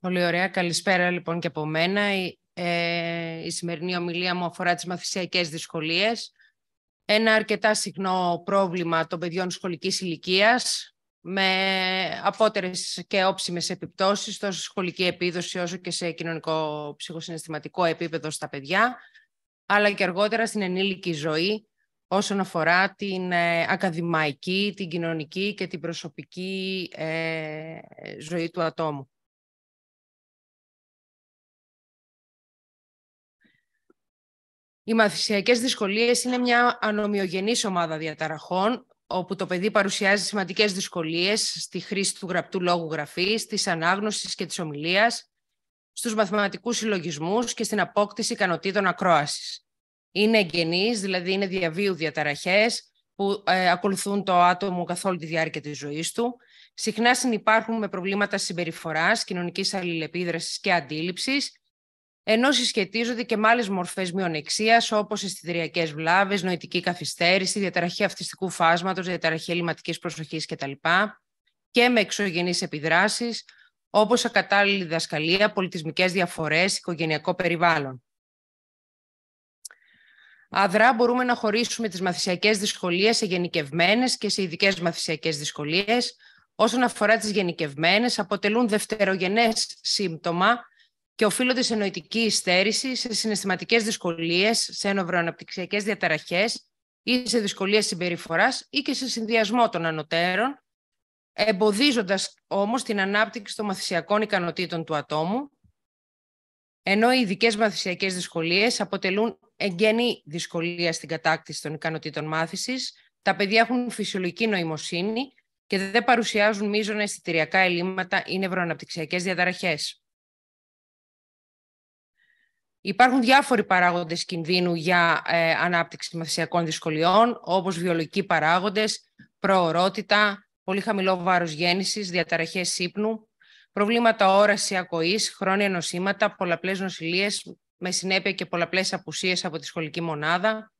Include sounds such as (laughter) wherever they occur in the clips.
Πολύ ωραία. Καλησπέρα λοιπόν και από μένα. Ε, η σημερινή ομιλία μου αφορά τις μαθησιακές δυσκολίες. Ένα αρκετά συχνό πρόβλημα των παιδιών σχολικής ηλικίας με απότερες και όψιμες επιπτώσεις τόσο στη σχολική επίδοση όσο και σε κοινωνικό ψυχοσυναισθηματικό επίπεδο στα παιδιά αλλά και αργότερα στην ενήλικη ζωή όσον αφορά την ε, ακαδημαϊκή, την κοινωνική και την προσωπική ε, ζωή του ατόμου. Οι μαθησιακές δυσκολίες είναι μια ανομοιογενής ομάδα διαταραχών, όπου το παιδί παρουσιάζει σημαντικές δυσκολίες στη χρήση του γραπτού λόγου γραφής, της ανάγνωσης και της ομιλίας, στους μαθηματικούς συλλογισμούς και στην απόκτηση ικανοτήτων ακρόασης. Είναι εγγενείς, δηλαδή είναι διαβίου διαταραχές, που ε, ακολουθούν το άτομο καθ' όλη τη διάρκεια της ζωής του. Συχνά συνυπάρχουν με προβλήματα συμπεριφοράς, κοινωνικής αλληλεπίδρασης και αντίληψης ενώ συσχετίζονται και με άλλες μορφές μειονεξίας, όπως αισθητηριακές βλάβες, νοητική καθυστέρηση, διαταραχή αυτιστικού φάσματος, διαταραχή ελληματικής προσοχής κτλ. και με εξωγενείς επιδράσεις, όπως ακατάλληλη διδασκαλία, πολιτισμικές διαφορές, οικογενειακό περιβάλλον. Αδρά μπορούμε να χωρίσουμε τις μαθησιακές δυσκολίες σε γενικευμένες και σε ειδικές μαθησιακές δυσκολίες. Όσον αφορά τις γενικευμένες, αποτελούν δευτερογενές σύμπτωμα και οφείλονται σε νοητική υστέρηση, σε συναισθηματικές δυσκολίες, σε ενοβροαναπτυξιακέ διαταραχές ή σε δυσκολίες συμπεριφοράς ή και σε συνδυασμό των ανωτέρων, εμποδίζοντας όμως την ανάπτυξη των μαθησιακών ικανοτήτων του ατόμου, ενώ οι ειδικές μαθησιακές δυσκολίες αποτελούν εγγενή δυσκολία στην κατάκτηση των ικανοτήτων μάθησης, τα παιδιά έχουν φυσιολογική νοημοσύνη και δεν παρουσιάζουν μείζωνα αισθητηριακά ελλείμματα ή νευροαναπτυξιακές διαταραχές. Υπάρχουν διάφοροι παράγοντες κινδύνου για ε, ανάπτυξη μαθησιακών δυσκολιών, όπως βιολογικοί παράγοντες, προορότητα, πολύ χαμηλό βάρος γέννησης, διαταραχές ύπνου, προβλήματα όραση ακοής, χρόνια νοσήματα, πολλαπλές νοσηλίες, με συνέπεια και πολλαπλές απουσίες από τη σχολική μονάδα,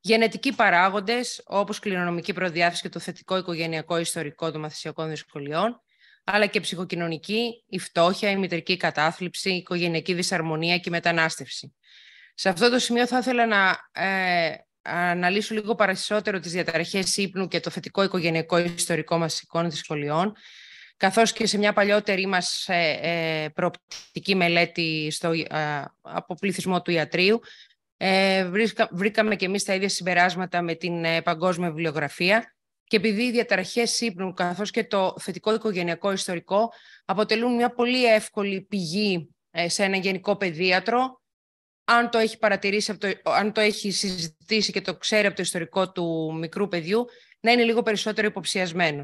γενετικοί παράγοντες, όπως κληρονομική προδιάθεση και το θετικό οικογενειακό ιστορικό των μαθησιακών δυσκολιών, αλλά και ψυχοκοινωνική, η φτώχεια, η μητρική κατάθλιψη, η οικογενειακή δυσαρμονία και η μετανάστευση. Σε αυτό το σημείο θα ήθελα να ε, αναλύσω λίγο παρασυσότερο τις διαταραχές ύπνου και το θετικό οικογενειακό ιστορικό μας εικόνα δυσκολιών, καθώς και σε μια παλιότερη μας ε, ε προοπτική μελέτη στο, ε, του ιατρίου, ε, βρήκαμε και εμείς τα ίδια συμπεράσματα με την ε, παγκόσμια βιβλιογραφία και επειδή οι διαταραχές ύπνου καθώς και το θετικό οικογενειακό ιστορικό αποτελούν μια πολύ εύκολη πηγή ε, σε ένα γενικό παιδίατρο, αν το έχει παρατηρήσει, αν το έχει συζητήσει και το ξέρει από το ιστορικό του μικρού παιδιού, να είναι λίγο περισσότερο υποψιασμένος.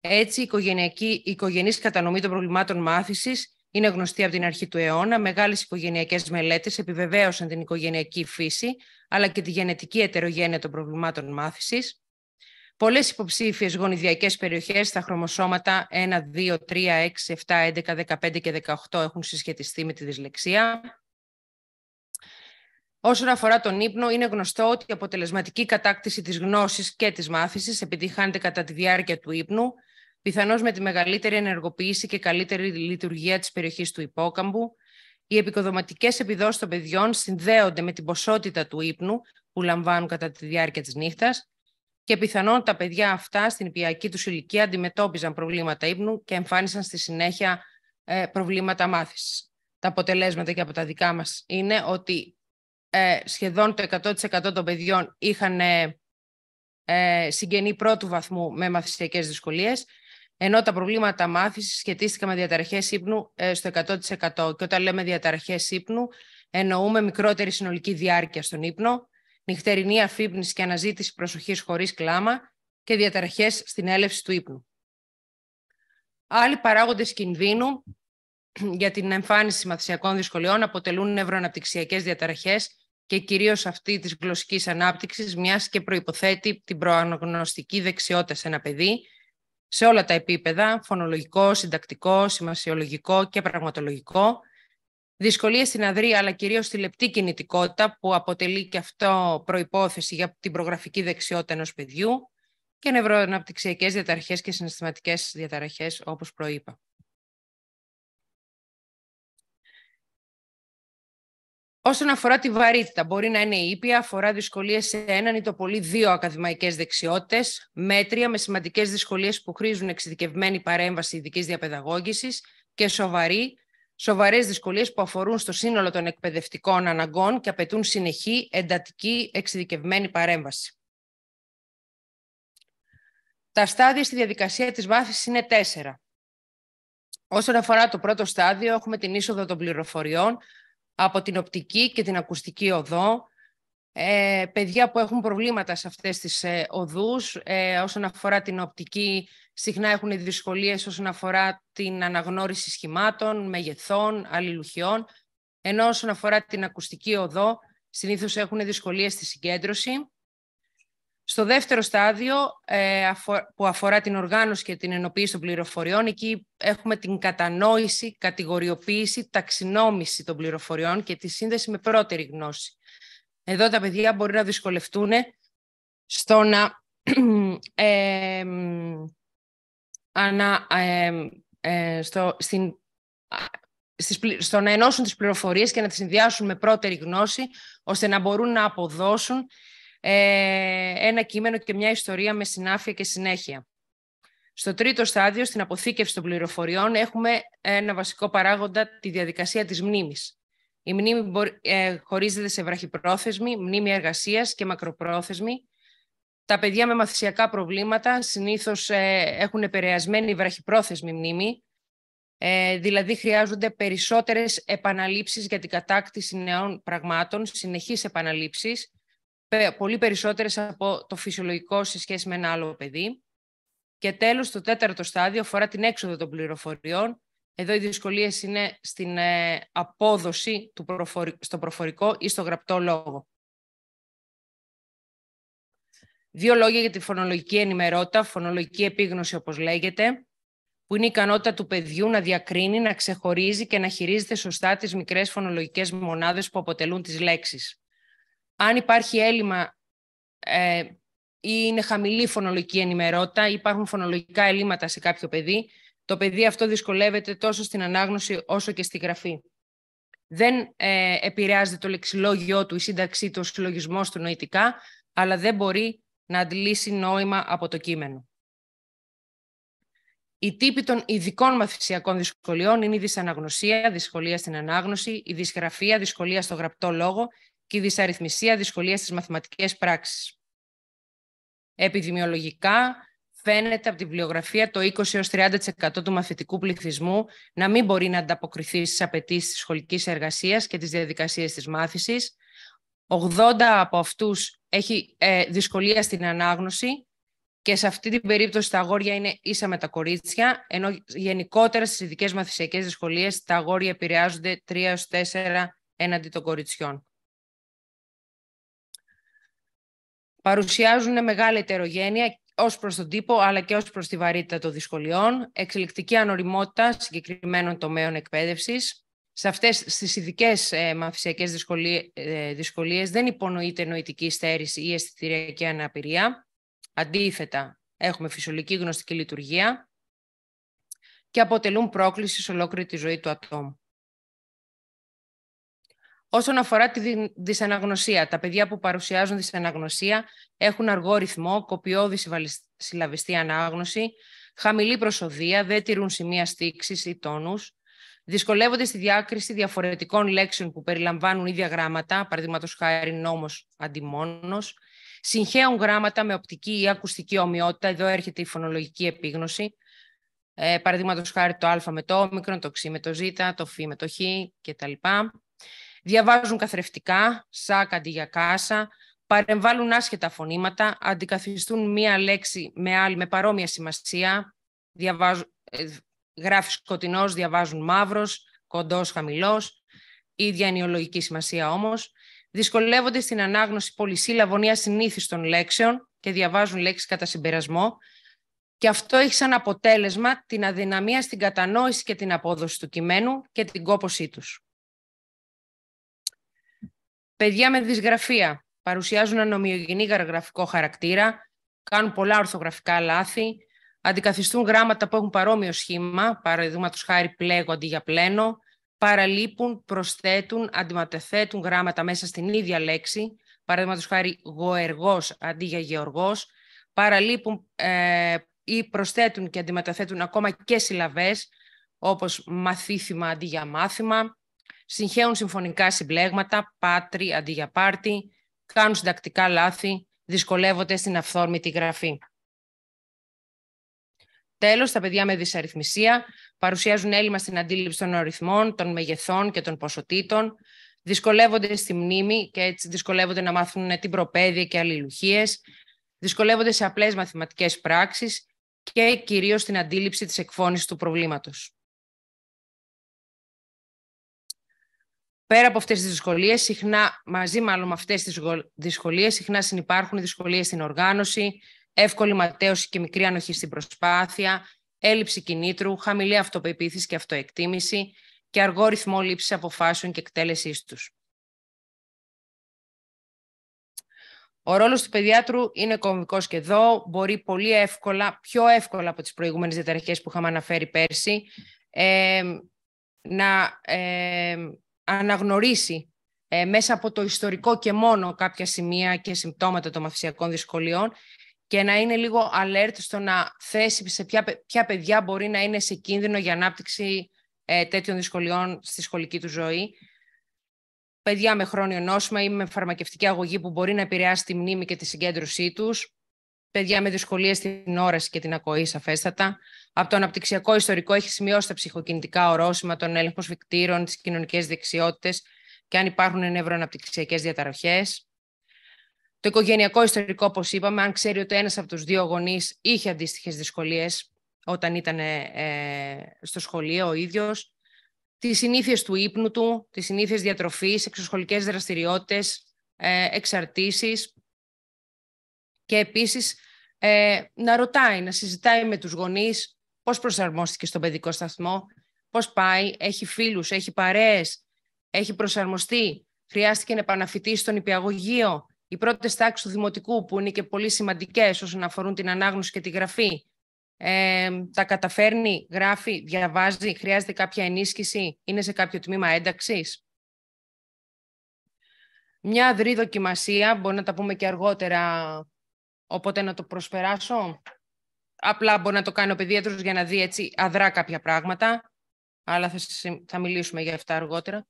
Έτσι, η, οικογενειακή, οικογενής κατανομή των προβλημάτων μάθησης είναι γνωστή από την αρχή του αιώνα. Μεγάλες οικογενειακές μελέτες επιβεβαίωσαν την οικογενειακή φύση, αλλά και τη γενετική ετερογένεια των προβλημάτων μάθησης πολλές υποψήφιες γονιδιακές περιοχές στα χρωμοσώματα 1, 2, 3, 6, 7, 11, 15 και 18 έχουν συσχετιστεί με τη δυσλεξία. Όσον αφορά τον ύπνο, είναι γνωστό ότι η αποτελεσματική κατάκτηση της γνώσης και της μάθησης επιτυχάνεται κατά τη διάρκεια του ύπνου, πιθανώς με τη μεγαλύτερη ενεργοποίηση και καλύτερη λειτουργία της περιοχής του υπόκαμπου. Οι επικοδοματικές επιδόσεις των παιδιών συνδέονται με την ποσότητα του ύπνου που λαμβάνουν κατά τη διάρκεια της νύχτας, και πιθανόν τα παιδιά αυτά στην υπηακή τους ηλικία αντιμετώπιζαν προβλήματα ύπνου και εμφάνισαν στη συνέχεια ε, προβλήματα μάθησης. Τα αποτελέσματα και από τα δικά μας είναι ότι ε, σχεδόν το 100% των παιδιών είχαν ε, ε, συγγενή πρώτου βαθμού με μαθησιακές δυσκολίες, ενώ τα προβλήματα μάθησης σχετίστηκαν με διαταραχές ύπνου ε, στο 100%. Και όταν λέμε διαταραχές ύπνου, εννοούμε μικρότερη συνολική διάρκεια στον ύπνο, νυχτερινή αφύπνιση και αναζήτηση προσοχής χωρίς κλάμα και διαταραχές στην έλευση του ύπνου. Άλλοι παράγοντες κινδύνου για την εμφάνιση μαθησιακών δυσκολιών αποτελούν νευροαναπτυξιακές διαταραχές και κυρίως αυτή της γλωσσικής ανάπτυξης, μιας και προϋποθέτει την προαναγνωστική δεξιότητα σε ένα παιδί, σε όλα τα επίπεδα, φωνολογικό, συντακτικό, σημασιολογικό και πραγματολογικό, δυσκολίες στην αδρία αλλά κυρίως στη λεπτή κινητικότητα που αποτελεί και αυτό προϋπόθεση για την προγραφική δεξιότητα ενός παιδιού και νευροαναπτυξιακές διαταραχές και συναισθηματικές διαταραχές όπως προείπα. Όσον αφορά τη βαρύτητα, μπορεί να είναι ήπια, αφορά δυσκολίες σε έναν ή το πολύ δύο ακαδημαϊκές δεξιότητες, μέτρια με σημαντικές δυσκολίες που χρήζουν εξειδικευμένη παρέμβαση ειδικής διαπαιδαγώγησης και σοβαρή σοβαρές δυσκολίες που αφορούν στο σύνολο των εκπαιδευτικών αναγκών και απαιτούν συνεχή, εντατική, εξειδικευμένη παρέμβαση. Τα στάδια στη διαδικασία της βάθησης είναι τέσσερα. Όσον αφορά το πρώτο στάδιο, έχουμε την είσοδο των πληροφοριών από την οπτική και την ακουστική οδό, ε, παιδιά που έχουν προβλήματα σε αυτές τις ε, οδούς ε, όσον αφορά την οπτική συχνά έχουν δυσκολίες όσον αφορά την αναγνώριση σχημάτων, μεγεθών, αλληλουχιών ενώ όσον αφορά την ακουστική οδό συνήθως έχουν δυσκολίες στη συγκέντρωση. Στο δεύτερο στάδιο ε, που αφορά την οργάνωση και την ενοποίηση των πληροφοριών εκεί έχουμε την κατανόηση, κατηγοριοποίηση, ταξινόμηση των πληροφοριών και τη σύνδεση με πρώτερη γνώση. Εδώ τα παιδιά μπορεί να δυσκολευτούν στο να (clears throat) ανα, ε, στο, στο ενώσουν τις πληροφορίες και να τις συνδυάσουν με πρώτερη γνώση, ώστε να μπορούν να αποδώσουν ε, ένα κείμενο και μια ιστορία με συνάφεια και συνέχεια. Στο τρίτο στάδιο, στην αποθήκευση των πληροφοριών, έχουμε ένα βασικό παράγοντα, τη διαδικασία της μνήμης. Η μνήμη ε, χωρίζεται σε βραχυπρόθεσμη, μνήμη εργασίας και μακροπρόθεσμη. Τα παιδιά με μαθησιακά προβλήματα συνήθως ε, έχουν επηρεασμένη βραχυπρόθεσμη μνήμη, ε, δηλαδή χρειάζονται περισσότερες επαναλήψεις για την κατάκτηση νέων πραγμάτων, συνεχείς επαναλήψεις, πολύ περισσότερες από το φυσιολογικό σε σχέση με ένα άλλο παιδί. Και τέλος, το τέταρτο στάδιο αφορά την έξοδο των πληροφοριών, εδώ οι δυσκολίες είναι στην ε, απόδοση του στο προφορικό ή στο γραπτό λόγο. Δύο λόγια για τη φωνολογική ενημερότητα, φωνολογική επίγνωση όπως λέγεται, που είναι η ικανότητα του παιδιού να διακρίνει, να ξεχωρίζει και να χειρίζεται σωστά τις μικρές φωνολογικές μονάδες που αποτελούν τις λέξεις. Αν υπάρχει έλλειμμα ε, ή είναι χαμηλή φωνολογική ενημερότητα ή υπάρχουν φωνολογικά ελλείμματα σε κάποιο παιδί, το παιδί αυτό δυσκολεύεται τόσο στην ανάγνωση όσο και στη γραφή. Δεν ε, επηρεάζεται το λεξιλόγιο του, η σύνταξή του, ο συλλογισμός του νοητικά, αλλά δεν μπορεί να αντλήσει νόημα από το κείμενο. Οι τύποι των ειδικών μαθησιακών δυσκολιών είναι η δυσαναγνωσία, δυσκολία στην ανάγνωση, η δυσγραφία, δυσκολία στο γραπτό λόγο και η δυσαριθμισία, δυσκολία στις μαθηματικές πράξεις. Επιδημιολογικά, φαίνεται από την βιβλιογραφία το 20-30% του μαθητικού πληθυσμού να μην μπορεί να ανταποκριθεί στις απαιτήσεις της σχολικής εργασίας και τις διαδικασίες της μάθησης. 80 από αυτούς έχει ε, δυσκολία στην ανάγνωση και σε αυτή την περίπτωση τα αγόρια είναι ίσα με τα κορίτσια, ενώ γενικότερα στις ειδικές μαθησιακές δυσκολίες τα αγόρια επηρεάζονται 3-4 έναντι των κοριτσιών. παρουσιάζουν μεγάλη ετερογένεια ως προς τον τύπο αλλά και ως προς τη βαρύτητα των δυσκολιών, εξελικτική ανοριμότητα συγκεκριμένων τομέων εκπαίδευσης. Σε αυτές τις ειδικές ε, μαθησιακές ε, δεν υπονοείται νοητική στέρηση ή αισθητηριακή αναπηρία. Αντίθετα, έχουμε φυσιολογική γνωστική λειτουργία και αποτελούν πρόκληση σε ολόκληρη τη ζωή του ατόμου. Όσον αφορά τη δυσαναγνωσία, τα παιδιά που παρουσιάζουν δυσαναγνωσία έχουν αργό ρυθμό, κοπιώδη συλλαβιστή ανάγνωση, χαμηλή προσοδία, δεν τηρούν σημεία στήξης ή τόνους, δυσκολεύονται στη διάκριση διαφορετικών λέξεων που περιλαμβάνουν ίδια γράμματα, παραδείγματος χάρη νόμος αντιμόνος, συγχαίουν γράμματα με οπτική ή ακουστική ομοιότητα, εδώ έρχεται η φωνολογική επίγνωση, ε, παραδείγματος χάρη το α με το όμικρον, το ξ με το ζ, το φ με το χ κτλ διαβάζουν καθρεφτικά, σάκ αντί για κάσα, παρεμβάλλουν άσχετα φωνήματα, αντικαθιστούν μία λέξη με άλλη με παρόμοια σημασία, διαβάζουν, ε, γράφεις σκοτεινός, διαβάζουν μαύρος, κοντός, χαμηλός ίδια είναι η ολογική σημασία όμως, δυσκολεύονται στην ανάγνωση πολυσύλλαβων ή ασυνήθιστων λέξεων και διαβάζουν λέξεις κατά συμπερασμό, και αυτό έχει σαν αποτέλεσμα την αδυναμία στην κατανόηση και την απόδοση του κειμένου και την κόπωσή τους. Παιδιά με δυσγραφία παρουσιάζουν ομοιογενή γραφικό χαρακτήρα, κάνουν πολλά ορθογραφικά λάθη, αντικαθιστούν γράμματα που έχουν παρόμοιο σχήμα, παραδείγματος χάρη πλέγω αντί για πλένο, παραλείπουν, προσθέτουν, αντιματεθέτουν γράμματα μέσα στην ίδια λέξη, παραδείγματος χάρη γοεργός αντί για γεωργός, παραλείπουν ε, ή προσθέτουν και αντιμεταθέτουν ακόμα και συλλαβές, όπως μαθήθημα αντί για μάθημα, συγχέουν συμφωνικά συμπλέγματα, πάτρι αντί για πάρτι, κάνουν συντακτικά λάθη, δυσκολεύονται στην αυθόρμητη γραφή. Τέλος, τα παιδιά με δυσαριθμισία παρουσιάζουν έλλειμμα στην αντίληψη των αριθμών, των μεγεθών και των ποσοτήτων, δυσκολεύονται στη μνήμη και έτσι δυσκολεύονται να μάθουν την προπαίδεια και αλληλουχίες, δυσκολεύονται σε απλές μαθηματικές πράξεις και κυρίως στην αντίληψη της εκφώνησης του προβλήματος. πέρα από αυτές τις δυσκολίες, συχνά, μαζί μάλλον με αυτές τις δυσκολίες, συχνά συνεπάρχουν δυσκολίες στην οργάνωση, εύκολη ματέωση και μικρή ανοχή στην προσπάθεια, έλλειψη κινήτρου, χαμηλή αυτοπεποίθηση και αυτοεκτίμηση και αργό ρυθμό λήψης αποφάσεων και εκτέλεσής τους. Ο ρόλος του παιδιάτρου είναι κομβικός και εδώ. Μπορεί πολύ εύκολα, πιο εύκολα από τις προηγούμενες διαταραχές που είχαμε αναφέρει πέρσι, ε, να ε, αναγνωρίσει ε, μέσα από το ιστορικό και μόνο κάποια σημεία και συμπτώματα των μαθησιακών δυσκολιών και να είναι λίγο alert στο να θέσει σε ποια, ποια παιδιά μπορεί να είναι σε κίνδυνο για ανάπτυξη ε, τέτοιων δυσκολιών στη σχολική του ζωή. Παιδιά με χρόνιο νόσημα ή με φαρμακευτική αγωγή που μπορεί να επηρεάσει τη μνήμη και τη συγκέντρωσή τους παιδιά με δυσκολίες στην όραση και την ακοή σαφέστατα. Από το αναπτυξιακό ιστορικό έχει σημειώσει τα ψυχοκινητικά ορόσημα, τον έλεγχο σφικτήρων, τις κοινωνικές δεξιότητες και αν υπάρχουν νευροαναπτυξιακές διαταραχές. Το οικογενειακό ιστορικό, όπως είπαμε, αν ξέρει ότι ένας από τους δύο γονείς είχε αντίστοιχες δυσκολίες όταν ήταν ε, ε στο σχολείο ο ίδιος, τις συνήθειες του ύπνου του, τις συνήθειες διατροφής, εξωσχολικές δραστηριότητες, ε, και επίσης ε, να ρωτάει, να συζητάει με τους γονείς πώς προσαρμόστηκε στον παιδικό σταθμό, πώς πάει, έχει φίλους, έχει παρέες, έχει προσαρμοστεί, χρειάστηκε να επαναφητεί στον υπηαγωγείο, οι πρώτες τάξεις του Δημοτικού, που είναι και πολύ σημαντικές όσον αφορούν την ανάγνωση και τη γραφή, ε, τα καταφέρνει, γράφει, διαβάζει, χρειάζεται κάποια ενίσχυση, είναι σε κάποιο τμήμα ένταξης. Μια αδρή δοκιμασία, μπορεί να τα πούμε και αργότερα Οπότε να το προσπεράσω. Απλά μπορεί να το κάνει ο παιδίατρος για να δει έτσι αδρά κάποια πράγματα. Αλλά θα, θα μιλήσουμε για αυτά αργότερα.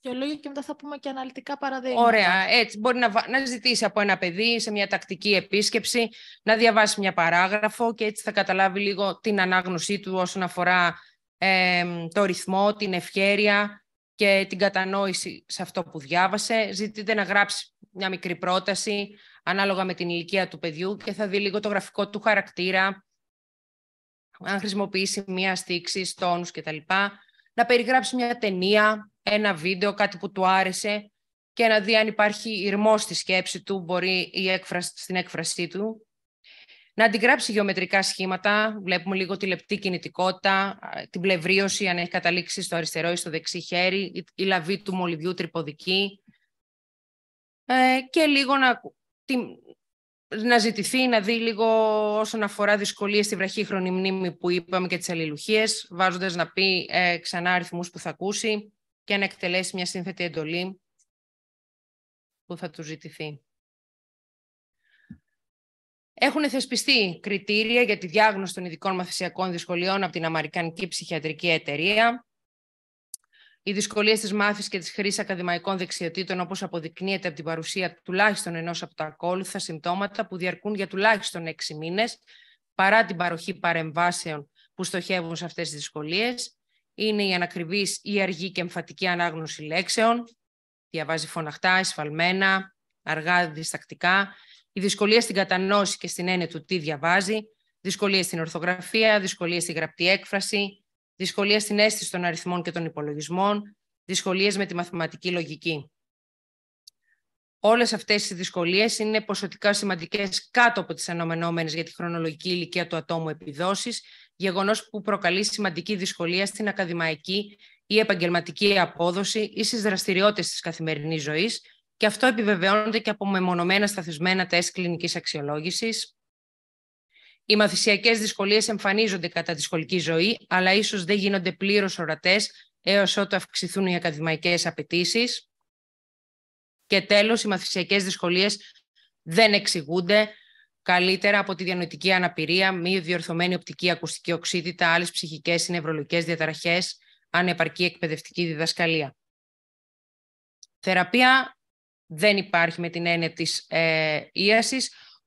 Και λόγια και μετά θα πούμε και αναλυτικά παραδείγματα. Ωραία, έτσι. Μπορεί να, να ζητήσει από ένα παιδί σε μια τακτική επίσκεψη, να διαβάσει μια παράγραφο και έτσι θα καταλάβει λίγο την ανάγνωσή του όσον αφορά ε, το ρυθμό, την ευχέρεια και την κατανόηση σε αυτό που διάβασε. Ζητείτε να γράψει μια μικρή πρόταση, ανάλογα με την ηλικία του παιδιού και θα δει λίγο το γραφικό του χαρακτήρα, αν χρησιμοποιήσει μία στήξη, τόνους κτλ. Να περιγράψει μια ταινία, ένα βίντεο, κάτι που του άρεσε και να δει αν υπάρχει ηρμό στη σκέψη του, μπορεί η έκφραση, στην έκφρασή του. Να αντιγράψει γεωμετρικά σχήματα, βλέπουμε λίγο τη λεπτή κινητικότητα, την πλευρίωση αν έχει καταλήξει στο αριστερό ή στο δεξί χέρι, η λαβή του μολυβιού τρυποδική. Ε, και λίγο να να ζητηθεί να δει λίγο όσον αφορά δυσκολίες στη βραχύχρονη μνήμη που είπαμε και τις αλληλουχίες, βάζοντας να πει ε, ξανά αριθμούς που θα ακούσει και να εκτελέσει μια σύνθετη εντολή που θα του ζητηθεί. Έχουν θεσπιστεί κριτήρια για τη διάγνωση των ειδικών μαθησιακών δυσκολιών από την Αμερικανική Ψυχιατρική Εταιρεία. Οι δυσκολίες της μάθησης και της χρήσης ακαδημαϊκών δεξιοτήτων, όπως αποδεικνύεται από την παρουσία τουλάχιστον ενός από τα ακόλουθα συμπτώματα που διαρκούν για τουλάχιστον έξι μήνες, παρά την παροχή παρεμβάσεων που στοχεύουν σε αυτές τις δυσκολίες, είναι η ανακριβής ή αργή και εμφατική ανάγνωση λέξεων, διαβάζει φωναχτά, εσφαλμένα, αργά, διστακτικά, η δυσκολία στην κατανόηση και στην έννοια του τι διαβάζει, δυσκολίες στην ορθογραφία, δυσκολίες στη γραπτή έκφραση, δυσκολία στην αίσθηση των αριθμών και των υπολογισμών, δυσκολίες με τη μαθηματική λογική. Όλες αυτές οι δυσκολίες είναι ποσοτικά σημαντικές κάτω από τις αναμενόμενες για τη χρονολογική ηλικία του ατόμου επιδόσεις, γεγονός που προκαλεί σημαντική δυσκολία στην ακαδημαϊκή ή επαγγελματική απόδοση ή στις δραστηριότητες της καθημερινής ζωής, και αυτό επιβεβαιώνεται και από μεμονωμένα σταθισμένα τεστ κλινικής αξιολόγησης. Οι μαθησιακές δυσκολίες εμφανίζονται κατά τη σχολική ζωή, αλλά ίσως δεν γίνονται πλήρως ορατές έως, ότου αυξηθούν οι ακαδημαϊκές απαιτήσεις. Και τέλος, οι μαθησιακές δυσκολίες δεν εξηγούνται καλύτερα από τη διανοητική αναπηρία, μη διορθωμένη οπτική ακουστική οξύτητα, άλλες ψυχικές ή νευρολογικές διαταραχές, ανεπαρκή εκπαιδευτική διδασκαλία. Θεραπεία δεν υπάρχει με την έννοια της ε,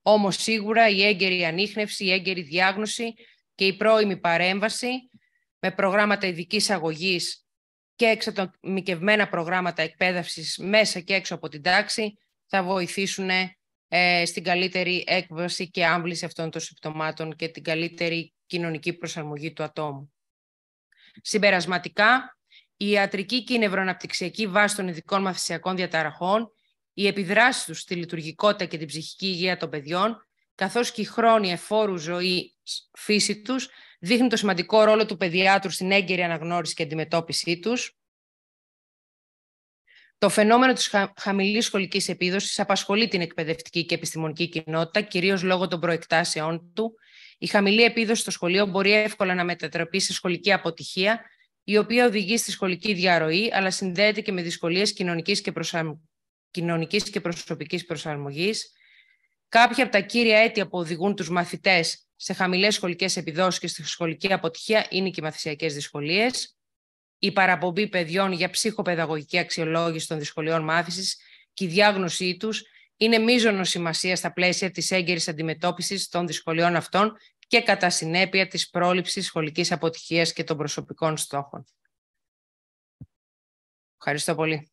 όμως σίγουρα η έγκαιρη ανείχνευση, η έγκαιρη διάγνωση και η πρώιμη παρέμβαση με προγράμματα ειδικής αγωγής και εξατομικευμένα προγράμματα εκπαίδευσης μέσα και έξω από την τάξη θα βοηθήσουν ε, στην καλύτερη έκβαση και άμβληση αυτών των συμπτωμάτων και την καλύτερη κοινωνική προσαρμογή του ατόμου. Συμπερασματικά, η ιατρική και η βάση των ειδικών μαθησιακών διαταραχών οι επιδράσεις τους στη λειτουργικότητα και την ψυχική υγεία των παιδιών, καθώς και η χρόνια εφόρου ζωή φύση τους, δείχνει το σημαντικό ρόλο του παιδιάτρου στην έγκαιρη αναγνώριση και αντιμετώπιση τους. Το φαινόμενο της χαμηλής σχολικής επίδοσης απασχολεί την εκπαιδευτική και επιστημονική κοινότητα, κυρίως λόγω των προεκτάσεών του. Η χαμηλή επίδοση στο σχολείο μπορεί εύκολα να μετατραπεί σε σχολική αποτυχία, η οποία οδηγεί στη σχολική διαρροή, αλλά συνδέεται και με δυσκολίες κοινωνικής και κοινωνικής και προσωπικής προσαρμογής. Κάποια από τα κύρια αίτια που οδηγούν τους μαθητές σε χαμηλές σχολικές επιδόσεις και στη σχολική αποτυχία είναι και οι μαθησιακές δυσκολίες, η παραπομπή παιδιών για ψυχοπαιδαγωγική αξιολόγηση των δυσκολιών μάθησης και η διάγνωσή τους είναι μείζονο σημασία στα πλαίσια της έγκαιρης αντιμετώπισης των δυσκολιών αυτών και κατά συνέπεια της πρόληψης σχολικής αποτυχίας και των προσωπικών στόχων. Ευχαριστώ πολύ.